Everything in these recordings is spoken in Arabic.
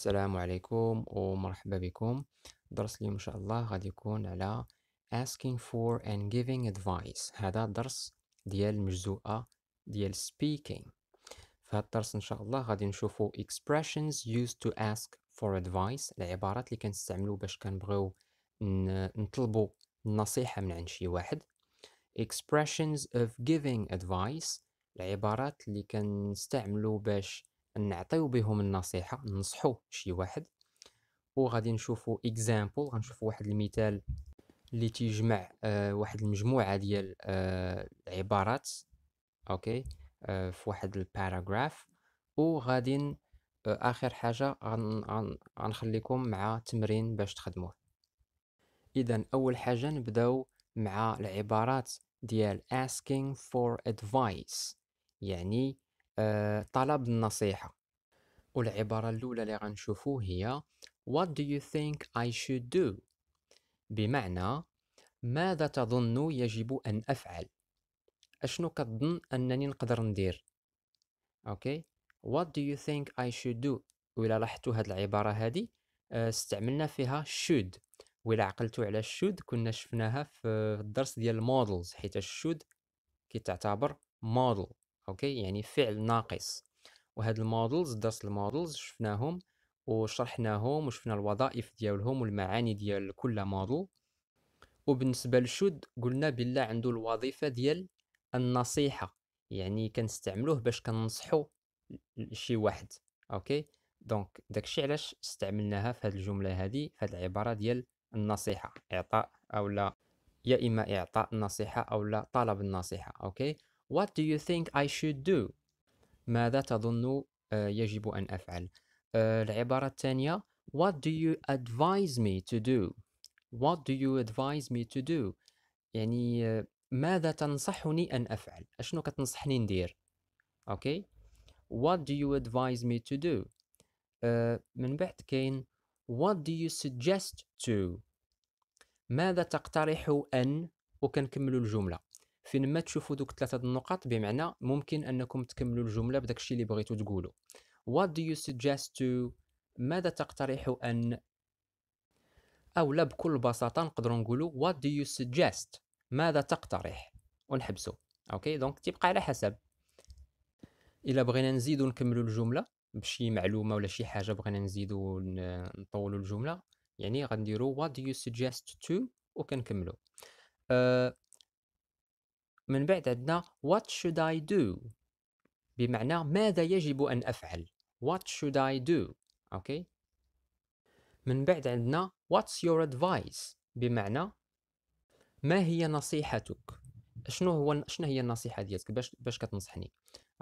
السلام عليكم ومرحبا بكم درس اليوم إن شاء الله غادي يكون على asking for and giving advice هذا درس ديال المجزوءة ديال speaking في هذا الدرس إن شاء الله غادي نشوفوا expressions used to ask for advice العبارات اللي كنستعملو باش كنبغيو نطلبوا النصيحة من عند شي واحد expressions of giving advice العبارات اللي كنستعملو باش نعطيو بهم النصيحه ننصحو شي واحد وغادي نشوفو اكزامبل غنشوفو واحد المثال اللي تيجمع آه واحد المجموعه ديال آه العبارات اوكي آه في واحد الباراغراف وغادي آه اخر حاجه غنخليكم مع تمرين باش تخدموه اذا اول حاجه نبداو مع العبارات ديال asking for advice يعني آه، طلب النصيحة والعبارة الأولى اللي غنشوفو هي What do you think I should do؟ بمعنى ماذا تظن يجب أن أفعل؟ أشنو كتظن أنني نقدر ندير؟ أوكي What do you think I should do؟ وإلا لاحظتوا هاد العبارة هادي آه، استعملنا فيها should وإلا عقلتوا على should كنا شفناها في الدرس ديال models حيت should كتعتبر model اوكي يعني فعل ناقص وهاد المودلز درس المودلز شفناهم وشرحناهم وشفنا الوظائف ديالهم والمعاني ديال كل مودل وبالنسبه للشد قلنا بالله عنده الوظيفه ديال النصيحه يعني كنستعملوه باش كننصحو شي واحد اوكي دونك داكشي علاش استعملناها في هذه الجمله هذه في هذه العباره ديال النصيحه اعطاء او لا يا اما اعطاء النصيحه او لا طلب النصيحه اوكي What do you think I should do? ماذا تظن يجب أن أفعل؟ العبارة الثانية What do you advise me to do? What do you advise me to do? يعني ماذا تنصحني أن أفعل؟ أشنو كتنصحني ندير؟ أوكي؟ okay. What do you advise me to do? من بعد كاين What do you suggest to? ماذا تقترح أن؟ وكنكملوا الجملة فين ما تشوفوا دوك ثلاثه النقط بمعنى ممكن انكم تكملوا الجمله بداك الشيء اللي بغيتوا تقولوا what do you suggest to ماذا تقترح ان او لا بكل بساطه نقدروا نقولوا what do you suggest ماذا تقترح ونحبسوا اوكي دونك تبقى على حسب الا بغينا نزيدو نكملوا الجمله بشي معلومه ولا شي حاجه بغينا نزيدو نطولوا الجمله يعني غنديرو what do you suggest to وكنكملو أه من بعد عندنا what should I do بمعنى ماذا يجب أن أفعل what should I do أوكي okay. من بعد عندنا what's your advice بمعنى ما هي نصيحتك شنو هو شنو هي النصيحه ديالك باش باش كتنصحني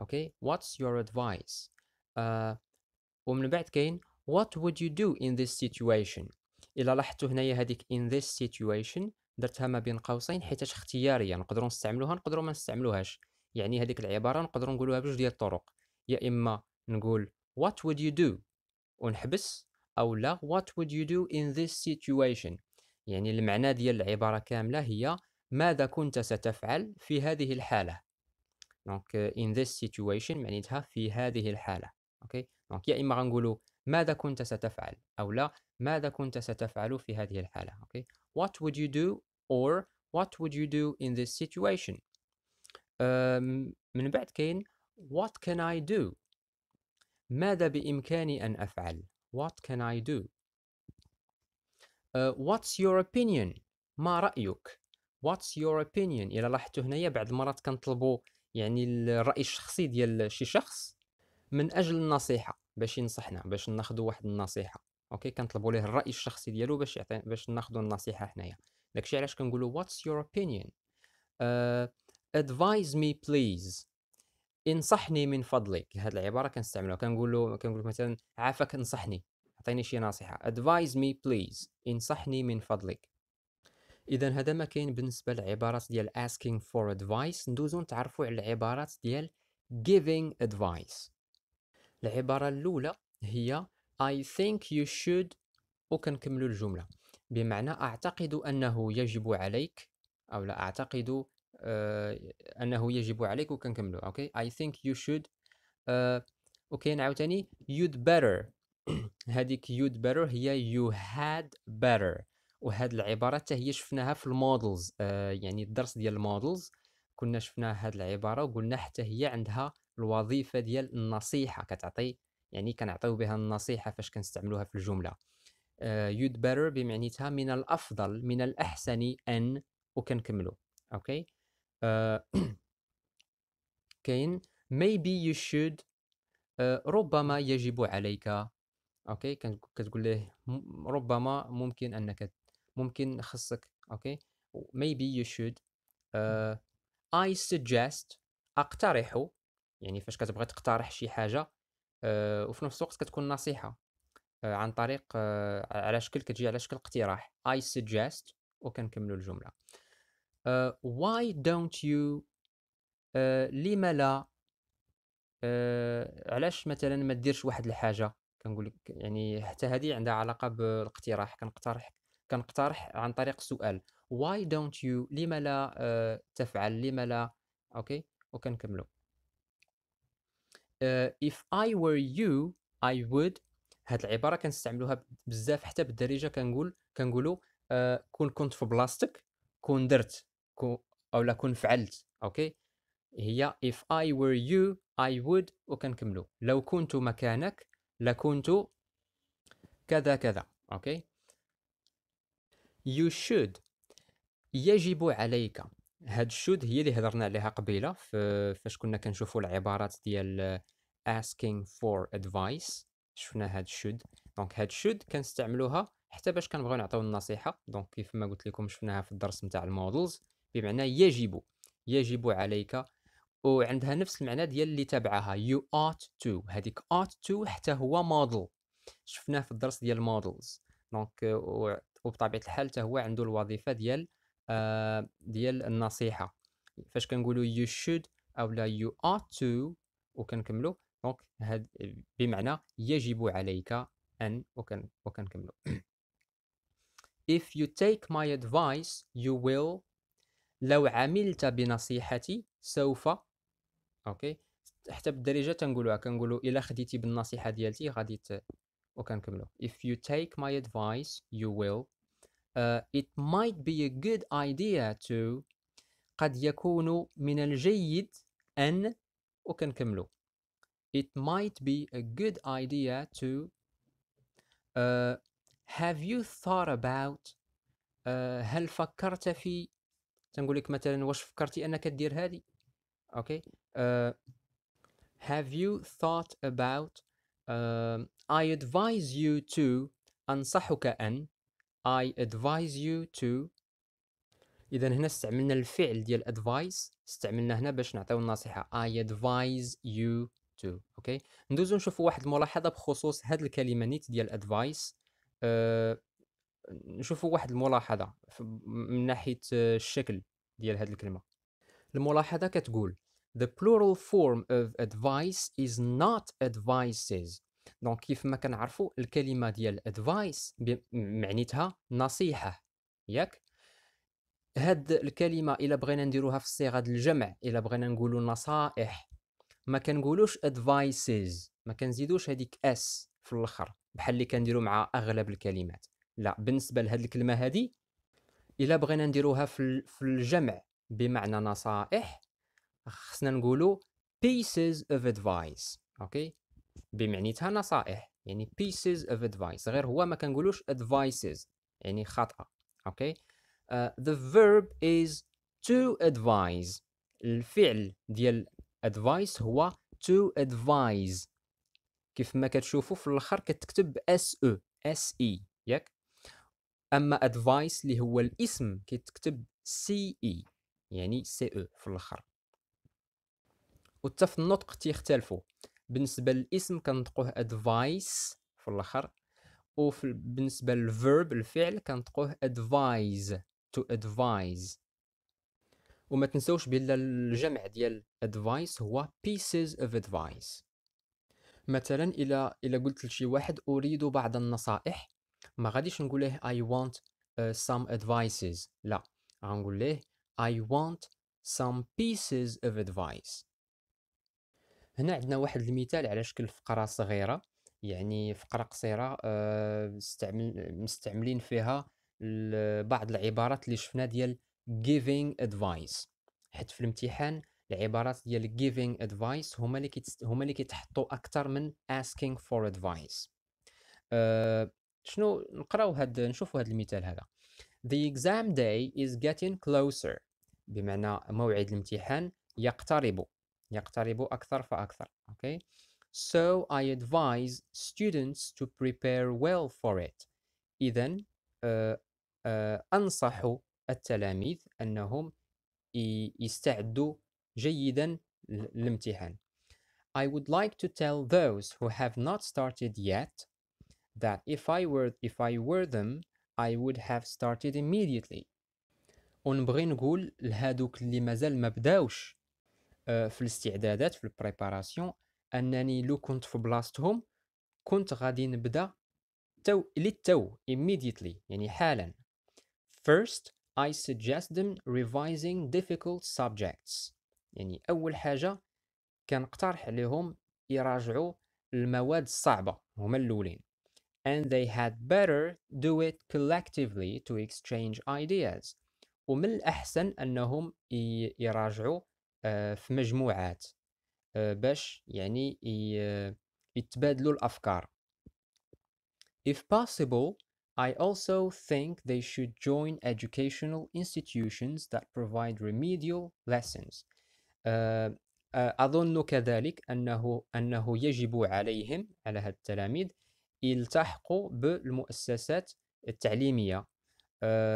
اوكي your advice uh, ومن بعد كاين what would you do in this situation الا لاحظتوا هنايا هذيك in this situation درتها ما بين قوسين حيتاش اختياريه نقدروا نستعملوها نقدروا ما نستعملوهاش يعني هذيك العباره نقدروا نقولوها بجوج ديال الطرق يا اما نقول what would you do ونحبس او لا what would you do in this situation يعني المعنى ديال العباره كامله هي ماذا كنت ستفعل في هذه الحاله دونك in this situation معناتها في هذه الحاله اوكي دونك يا اما غنقولوا ماذا كنت ستفعل او لا ماذا كنت ستفعل في هذه الحاله اوكي what would you do or what would you do in this situation من بعد كاين what can I do ماذا بإمكاني أن أفعل what can I do uh, what's your opinion ما رأيك what's your opinion إلا لاحظتوا هنايا بعض المرات كنطلبوا يعني الرأي الشخصي ديال شي شخص من أجل النصيحة باش ينصحنا باش ناخذ واحد النصيحة اوكي كنطلبوا ليه الرأي الشخصي ديالو باش يعطي باش ناخذوا النصيحة حنايا داكشي علاش كنقولوا واتس يور اوبينيون ادفايز مي بليز انصحني من فضلك هاد العباره كنستعملها كنقولوا كنقول مثلا عافاك انصحني عطيني شي نصيحه ادفايز مي بليز انصحني من فضلك اذا هذا ما كاين بالنسبه للعبارات ديال asking for advice ندوزو نتعرفوا على العبارات ديال giving advice العباره الاولى هي I think you should وكنكملوا الجمله بمعنى أعتقد أنه يجب عليك أو لا أعتقد آه، أنه يجب عليك وكنكملو أوكي I think you should uh, أوكي نعاود تاني you'd better هذيك you'd better هي you had better وهاد العبارة حتى هي شفناها في المودلز uh, يعني الدرس ديال المودلز كنا شفنا هاد العبارة وقلنا حتى هي عندها الوظيفة ديال النصيحة كتعطي يعني كنعطيو بها النصيحة فاش كنستعملوها في الجملة يود بيتر بمعنيتها من الافضل من الاحسن ان وكنكملوا اوكي آه، كاين maybe you should آه، ربما يجب عليك اوكي كتقول له ربما ممكن انك ممكن خصك اوكي maybe you should uh, I suggest اقترح يعني فاش كتبغي تقترح شي حاجه uh, وفي نفس الوقت كتكون نصيحه آه، عن طريق آه، على شكل كتجي على شكل اقتراح I suggest وكنكملوا الجملة uh, why don't you uh, لما لا uh, علاش مثلا ما ديرش واحد الحاجة كنقول لك يعني حتى هذه عندها علاقة بالاقتراح كنقترح كنقترح عن طريق سؤال why don't you لما لا uh, تفعل لما لا اوكي وكنكملوا uh, if I were you I would هاد العباره كنستعملوها بزاف حتى بالدارجه كنقول كنقولوا آه كون كنت في بلاصتك كون درت كون او لا كون فعلت اوكي هي if I were you I would وكنكملوا لو كنت مكانك لكنت كذا كذا اوكي you should يجب عليك هاد should هي اللي هضرنا عليها قبيله فاش كنا كنشوفوا العبارات ديال آه، asking for advice شفنا هاد should دونك هاد should كنستعملوها حتى باش كنبغيو نعطيو النصيحه دونك كيف ما قلت لكم شفناها في الدرس نتاع المودلز بمعنى يجب يجب عليك وعندها نفس المعنى ديال اللي تبعها يو ought تو هذيك ought تو حتى هو موديل شفناه في الدرس ديال المودلز دونك وبطبيعه الحال حتى هو عنده الوظيفه ديال آه ديال النصيحه فاش كنقولوا يو شود او لا يو ought تو وكنكملوا دونك هاد بمعنى يجب عليك ان وكن وكنكملوا if you take my advice you will لو عملت بنصيحتي سوف اوكي حتى بالدارجه تنقولوها كنقولوا الا خديتي بالنصيحه ديالتي غادي ت... وكنكملوا if you take my advice you will uh, it might be a good idea to قد يكون من الجيد ان وكنكملوا it might be a good idea to uh, have you thought about uh, هل فكرت في تنقول لك مثلا واش فكرتي انك هذه اوكي have you thought about uh, I advise you to انصحك ان I advise you to اذا هنا استعملنا الفعل ديال استعملنا هنا باش نعطيو النصيحه I advise you تو اوكي ندوزو نشوفوا واحد الملاحظه بخصوص هذه الكلمه نيت ديال ادفايس أه نشوفوا واحد الملاحظه من ناحيه آه، الشكل ديال هذه الكلمه الملاحظه كتقول the plural form of advice is not advices دونك كيف ما كنعرفوا الكلمه ديال advice معنيتها نصيحه ياك هاد الكلمه الا بغينا نديروها في صيغه الجمع الا بغينا نقولوا نصائح ما كنقولوش ادفايسز ما كنزيدوش هذيك اس في الاخر بحال اللي كنديرو مع اغلب الكلمات لا بالنسبه لهاد الكلمه هذه الا بغينا نديروها في في الجمع بمعنى نصائح خصنا نقولو pieces of advice اوكي بمعنيتها نصائح يعني pieces of advice غير هو ما كنقولوش advices يعني خطأ اوكي uh, the verb is to advise الفعل ديال advice هو to advise كيف ما كتشوفوا في الاخر كتكتب اس او اس اي ياك اما advice اللي هو الاسم كتكتب سي اي e، يعني سي او e في الاخر وتف النطق تيختلفوا بالنسبه للاسم كنطقوه advice في الاخر وبالنسبه للفيرب الفعل كنطقوه advise to advise وما تنسوش بلا الجمع ديال ادفايس هو بيسز اوف ادفايس مثلا الى الى قلت لشي واحد اريد بعض النصائح ما غاديش نقول له اي وونت سام ادفايسز لا غنقول له اي وونت سام بيسز اوف ادفايس هنا عندنا واحد المثال على شكل فقرة صغيرة يعني فقرة قصيرة آه، مستعمل مستعملين فيها بعض العبارات اللي شفنا ديال giving advice حيت في الامتحان العبارات ديال giving advice هما اللي كيتست... هما اللي كيتحطوا اكثر من asking for advice uh, شنو نقراو هاد نشوفوا هاد المثال هذا The exam day is getting closer بمعنى موعد الامتحان يقترب يقترب أكثر فأكثر okay so I advise students to prepare well for it إذا آه، آه، أنصح التلاميذ أنهم يستعدوا جيدا للامتحان. I would like to tell those who have not started yet that if I were if I were them I would have started immediately. ونبغي نقول لهادوك اللي مازال ما بداوش آه، في الاستعدادات في البريباراسيون انني لو كنت في بلاصتهم كنت غادي نبدا تو للتو immediately يعني حالا first I suggest them revising difficult subjects يعني أول حاجة كنقترح لهم يراجعوا المواد الصعبة هما الأولين and they had better do it collectively to exchange ideas ومن الأحسن أنهم يراجعوا آه، في مجموعات آه، باش يعني يتبادلوا الأفكار if possible I also think they should join educational institutions that provide remedial lessons. I uh, uh, أظن كذلك أنه أنه يجب عليهم على هاد يلتحقوا بالمؤسسات التعليمية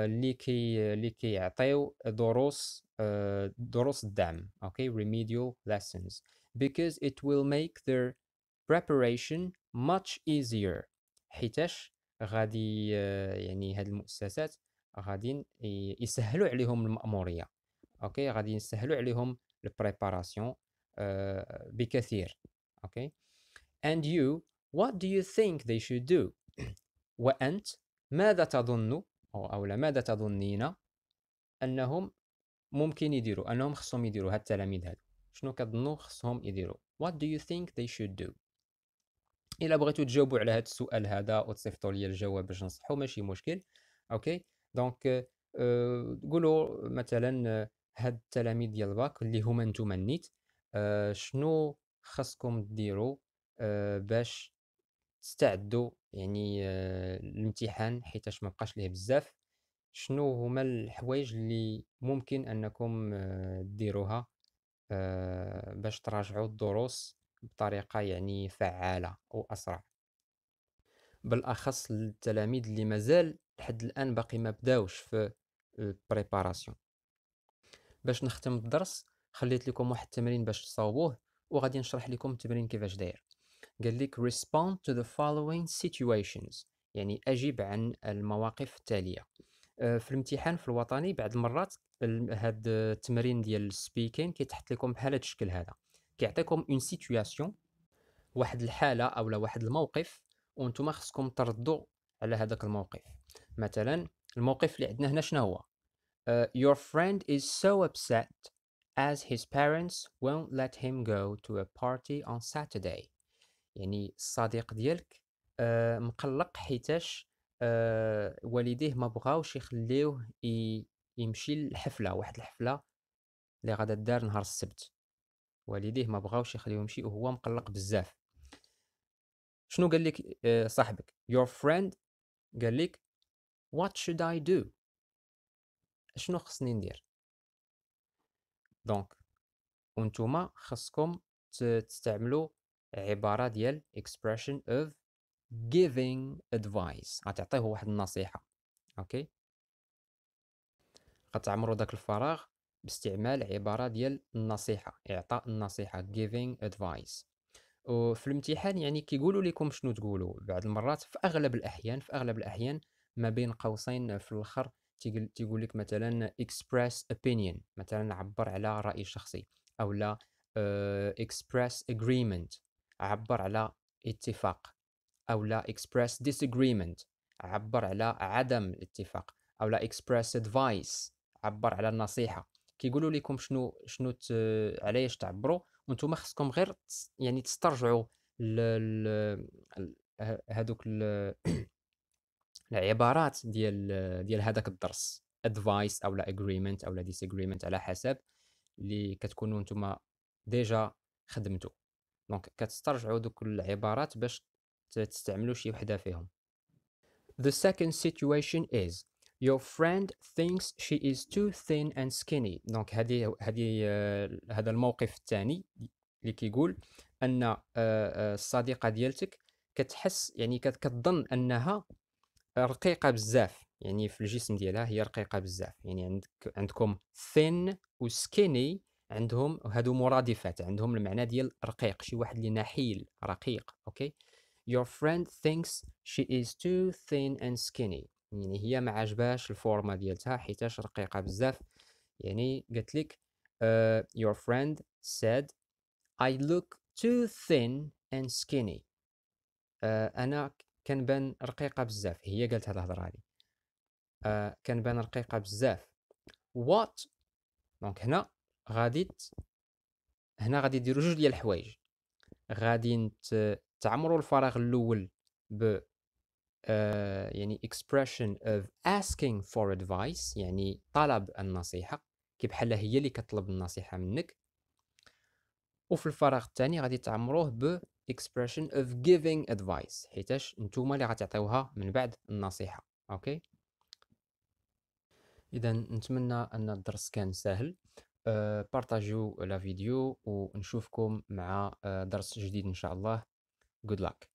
لكي لكي اللي دروس دروس الدعم okay remedial lessons because it will make their preparation much easier حيتاش غادي آه، يعني هاد المؤسسات غادي يسهلوا عليهم المأمورية اوكي غادي يسهلوا عليهم البريباراسيون آه، بكثير اوكي and you what do you think they should do وأنت ماذا تظن أو, أو ماذا تظنين أنهم ممكن يديروا أنهم خصهم يديروا هاد التلاميذ هاد شنو كظنوا خصهم يديروا what do you think they should do الا بغيتو تجاوبوا على هذا السؤال هذا وتصيفطوا لي الجواب باش نصحوا ماشي مشكل اوكي دونك قولوا مثلا هاد التلاميذ ديال الباك اللي هما نتوما نيت آه، شنو خاصكم ديروا آه، باش تستعدوا يعني آه، الامتحان حيتاش ما بقاش ليه بزاف شنو هما الحوايج اللي ممكن انكم ديروها باش تراجعوا الدروس بطريقه يعني فعاله واسرع بالاخص للتلاميذ اللي مازال لحد الان باقي ما بداوش في البريباراسيون باش نختم الدرس خليت لكم واحد التمرين باش تصاوبوه وغادي نشرح لكم التمرين كيفاش داير قال لك respond to the following situations يعني اجب عن المواقف التاليه آه، في الامتحان في الوطني بعض المرات هاد التمرين ديال السبيكين كيتحط لكم بحال هاد الشكل هذا كيعطيكم اون سيتوياسيون واحد الحاله اولا واحد الموقف وانتم خصكم تردوا على هذاك الموقف مثلا الموقف اللي عندنا هنا شنو هو uh, your friend is so upset as his parents won't let him go to a party on Saturday يعني الصديق ديالك uh, مقلق حيتاش uh, والديه ما بغاوش يخليوه يمشي للحفله واحد الحفله اللي غادا دار نهار السبت والديه ما بغاوش يخليهم يمشي وهو مقلق بزاف شنو قال لك آه، صاحبك your friend قال لك what should I do شنو خصني ندير دونك وانتوما خصكم تستعملوا عبارة ديال expression of giving advice غتعطيه واحد النصيحة اوكي غتعمروا داك الفراغ باستعمال عباره ديال النصيحه اعطاء النصيحه giving advice وفي الامتحان يعني كيقولوا لكم شنو تقولوا بعض المرات في اغلب الاحيان في اغلب الاحيان ما بين قوسين في الاخر تيقول لك مثلا express opinion مثلا عبر على راي شخصي او لا آه، express agreement عبر على اتفاق او لا express disagreement عبر على عدم الاتفاق او لا express advice عبر على النصيحه كيقولوا لكم شنو شنو علاش تعبروا وانتم خصكم غير يعني تسترجعوا هذوك العبارات ديال ديال هذاك الدرس ادفايس او لا اجريمنت او لا ديس على حسب اللي كتكونوا نتوما ديجا خدمتو دونك كتسترجعوا دوك العبارات باش تستعملوا شي وحده فيهم The second situation is Your friend thinks she is too thin and skinny. دونك هذه هذه آه، هذا الموقف الثاني اللي كيقول ان آه، آه، الصديقه ديالتك كتحس يعني كتظن انها رقيقه بزاف يعني في الجسم ديالها هي رقيقه بزاف يعني عندك عندكم thin و skinny عندهم هادو مرادفات عندهم المعنى ديال رقيق شي واحد اللي نحيل رقيق اوكي okay? Your friend thinks she is too thin and skinny يعني هي ما عجباش الفورما ديالتها حيتاش رقيقه بزاف يعني قالت لك uh, your friend said I look too thin and skinny uh, انا كنبان رقيقه بزاف هي قالت هاد الهضره هذه آه، uh, كنبان رقيقه بزاف what دونك هنا غادي هنا غادي ديروا جوج ديال الحوايج غادي تعمروا الفراغ الاول ب آه، يعني expression of asking for advice يعني طلب النصيحة كي بحالها هي اللي كطلب النصيحة منك وفي الفراغ الثاني غادي تعمروه ب expression of giving advice حيتاش نتوما اللي غتعطيوها من بعد النصيحة اوكي اذا نتمنى ان الدرس كان سهل بارطاجيو لا فيديو ونشوفكم مع آه، درس جديد ان شاء الله good luck